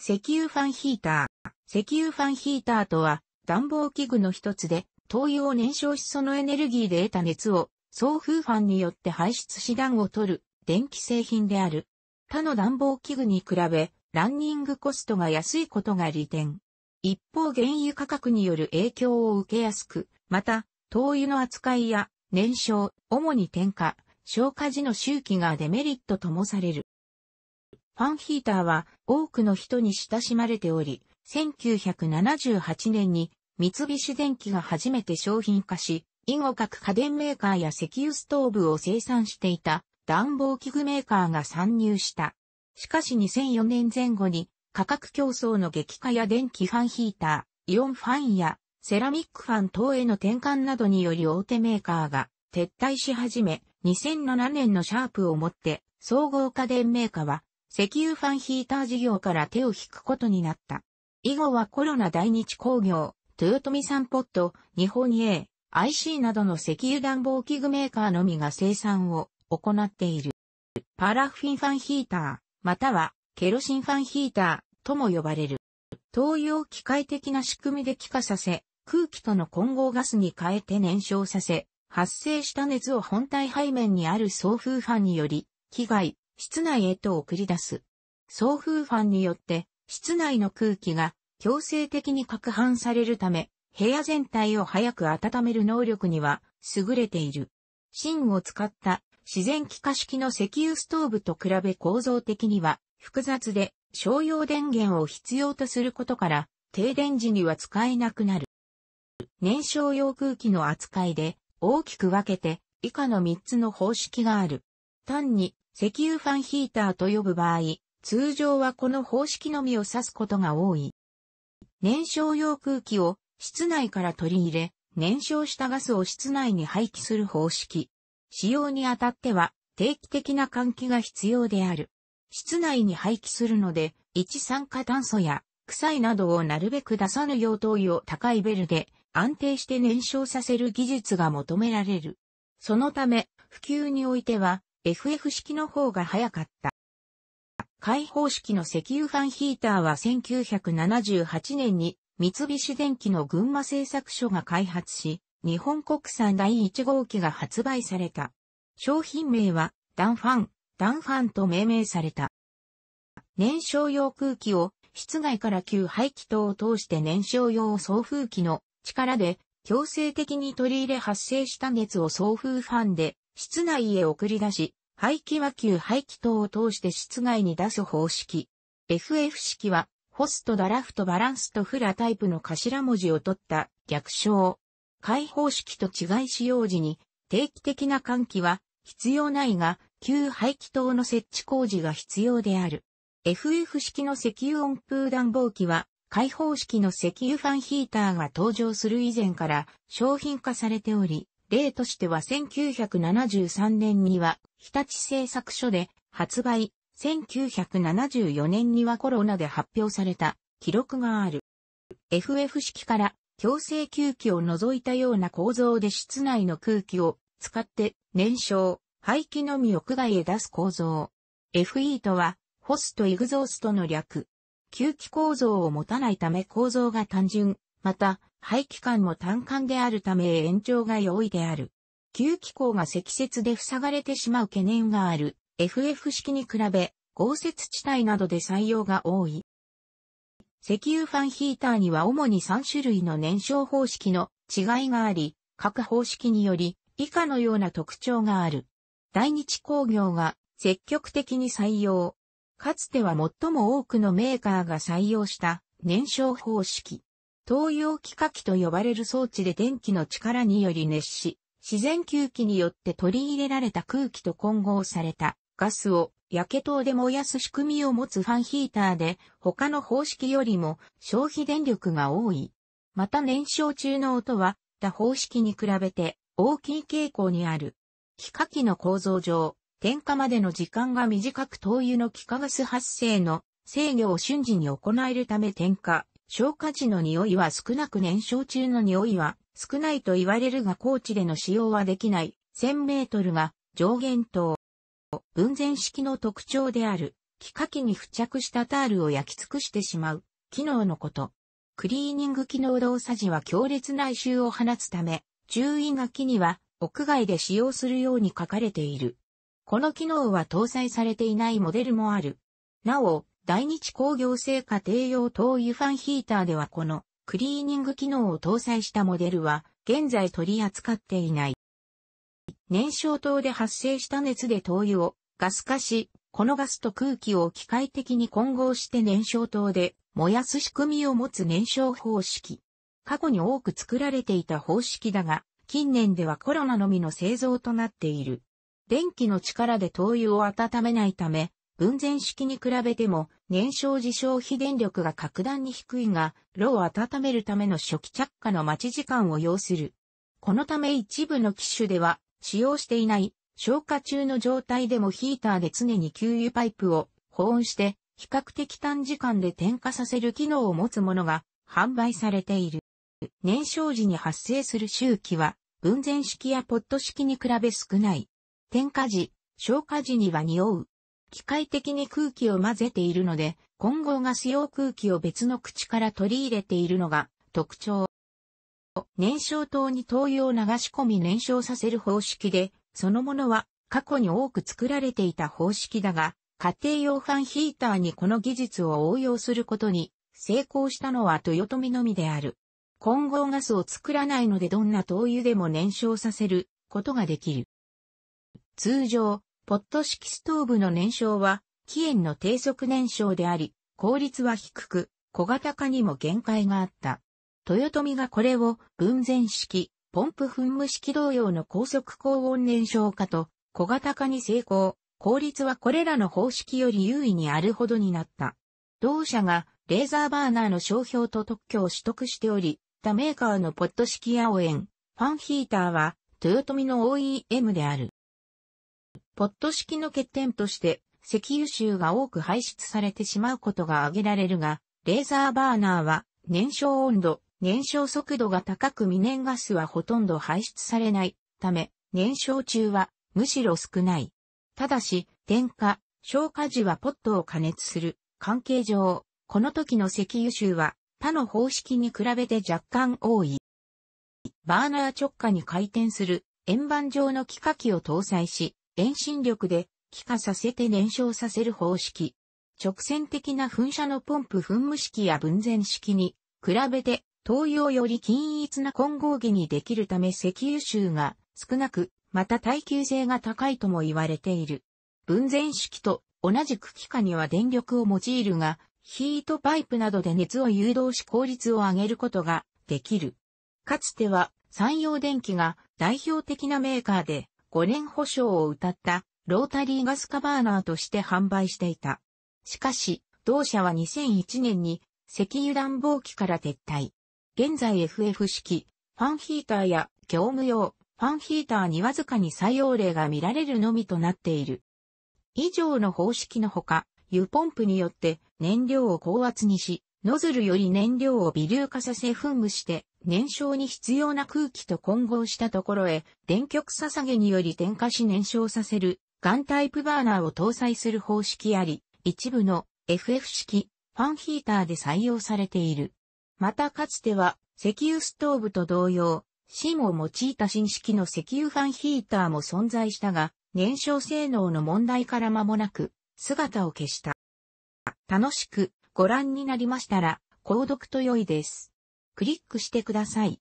石油ファンヒーター。石油ファンヒーターとは、暖房器具の一つで、灯油を燃焼しそのエネルギーで得た熱を、送風ファンによって排出し暖を取る、電気製品である。他の暖房器具に比べ、ランニングコストが安いことが利点。一方原油価格による影響を受けやすく、また、灯油の扱いや、燃焼、主に点火、消火時の周期がデメリットともされる。ファンヒーターは多くの人に親しまれており、1978年に三菱電機が初めて商品化し、以後各家電メーカーや石油ストーブを生産していた暖房器具メーカーが参入した。しかし2004年前後に価格競争の激化や電気ファンヒーター、イオンファンやセラミックファン等への転換などにより大手メーカーが撤退し始め、2007年のシャープをもって総合家電メーカーは石油ファンヒーター事業から手を引くことになった。以後はコロナ大日工業、豊臣サンポット、日本 A、IC などの石油暖房器具メーカーのみが生産を行っている。パラフィンファンヒーター、またはケロシンファンヒーターとも呼ばれる。灯油を機械的な仕組みで気化させ、空気との混合ガスに変えて燃焼させ、発生した熱を本体背面にある送風ファンにより、機外、室内へと送り出す。送風ファンによって、室内の空気が強制的に攪拌されるため、部屋全体を早く温める能力には優れている。芯を使った自然気化式の石油ストーブと比べ構造的には複雑で商用電源を必要とすることから停電時には使えなくなる。燃焼用空気の扱いで大きく分けて以下の3つの方式がある。単に石油ファンヒーターと呼ぶ場合、通常はこの方式のみを指すことが多い。燃焼用空気を室内から取り入れ、燃焼したガスを室内に廃棄する方式。使用にあたっては定期的な換気が必要である。室内に廃棄するので、一酸化炭素や臭いなどをなるべく出さぬ用灯油を高いベルで安定して燃焼させる技術が求められる。そのため、普及においては FF 式の方が早かった。開放式の石油ファンヒーターは1978年に三菱電機の群馬製作所が開発し、日本国産第1号機が発売された。商品名はダンファン、ダンファンと命名された。燃焼用空気を室外から旧排気筒を通して燃焼用送風機の力で強制的に取り入れ発生した熱を送風ファンで室内へ送り出し、排気は旧排気筒を通して室外に出す方式。FF 式は、ホストダラフトバランスとフラタイプの頭文字を取った逆称。開放式と違い使用時に定期的な換気は必要ないが、旧排気筒の設置工事が必要である。FF 式の石油温風暖房機は、開放式の石油ファンヒーターが登場する以前から商品化されており、例としては1973年には日立製作所で発売、1974年にはコロナで発表された記録がある。FF 式から強制吸気を除いたような構造で室内の空気を使って燃焼、排気のみ屋外へ出す構造。FE とは、ホストエグゾーストの略。吸気構造を持たないため構造が単純、また、排気管も単管であるため延長が容易である。吸気口が積雪で塞がれてしまう懸念がある FF 式に比べ、豪雪地帯などで採用が多い。石油ファンヒーターには主に3種類の燃焼方式の違いがあり、各方式により以下のような特徴がある。大日工業が積極的に採用。かつては最も多くのメーカーが採用した燃焼方式。東洋気化器と呼ばれる装置で電気の力により熱し、自然吸気によって取り入れられた空気と混合されたガスを焼け灯で燃やす仕組みを持つファンヒーターで他の方式よりも消費電力が多い。また燃焼中の音は他方式に比べて大きい傾向にある。気化器の構造上、点火までの時間が短く灯油の気化ガス発生の制御を瞬時に行えるため点火、消化時の匂いは少なく燃焼中の匂いは少ないと言われるが高地での使用はできない1000メートルが上限等。分前式の特徴である、気化器に付着したタールを焼き尽くしてしまう、機能のこと。クリーニング機能動作時は強烈な異臭を放つため、注意書きには屋外で使用するように書かれている。この機能は搭載されていないモデルもある。なお、大日工業製家庭用灯油ファンヒーターではこのクリーニング機能を搭載したモデルは現在取り扱っていない。燃焼灯で発生した熱で灯油をガス化し、このガスと空気を機械的に混合して燃焼灯で燃やす仕組みを持つ燃焼方式。過去に多く作られていた方式だが、近年ではコロナのみの製造となっている。電気の力で灯油を温めないため、分前式に比べても燃焼時消費電力が格段に低いが、炉を温めるための初期着火の待ち時間を要する。このため一部の機種では使用していない消火中の状態でもヒーターで常に給油パイプを保温して比較的短時間で点火させる機能を持つものが販売されている。燃焼時に発生する周期は分前式やポット式に比べ少ない。点火時、消火時には匂う、機械的に空気を混ぜているので、混合ガス用空気を別の口から取り入れているのが特徴。燃焼灯に灯油を流し込み燃焼させる方式で、そのものは過去に多く作られていた方式だが、家庭用ファンヒーターにこの技術を応用することに成功したのは豊臣のみである。混合ガスを作らないのでどんな灯油でも燃焼させることができる。通常、ポット式ストーブの燃焼は、起源の低速燃焼であり、効率は低く、小型化にも限界があった。豊臣がこれを分前式、ポンプ噴霧式同様の高速高温燃焼化と小型化に成功。効率はこれらの方式より優位にあるほどになった。同社がレーザーバーナーの商標と特許を取得しており、他メーカーのポット式青塩、ファンヒーターは、豊臣の OEM である。ポット式の欠点として、石油臭が多く排出されてしまうことが挙げられるが、レーザーバーナーは、燃焼温度、燃焼速度が高く未燃ガスはほとんど排出されないため、燃焼中はむしろ少ない。ただし、点火、消火時はポットを加熱する関係上、この時の石油臭は他の方式に比べて若干多い。バーナー直下に回転する円盤状の気化器を搭載し、遠心力で気化させて燃焼させる方式。直線的な噴射のポンプ噴霧式や分前式に比べて灯油をより均一な混合儀にできるため石油臭が少なく、また耐久性が高いとも言われている。分前式と同じく気化には電力を用いるが、ヒートパイプなどで熱を誘導し効率を上げることができる。かつては山陽電機が代表的なメーカーで5年保証を謳ったロータリーガスカバーナーとして販売していた。しかし、同社は2001年に石油暖房機から撤退。現在 FF 式、ファンヒーターや業務用、ファンヒーターにわずかに採用例が見られるのみとなっている。以上の方式のほか、湯ポンプによって燃料を高圧にし、ノズルより燃料を微粒化させ噴霧して燃焼に必要な空気と混合したところへ、電極捧げにより点火し燃焼させる、ガンタイプバーナーを搭載する方式あり、一部の FF 式、ファンヒーターで採用されている。またかつては、石油ストーブと同様、芯を用いた新式の石油ファンヒーターも存在したが、燃焼性能の問題から間もなく、姿を消した。楽しくご覧になりましたら、購読と良いです。クリックしてください。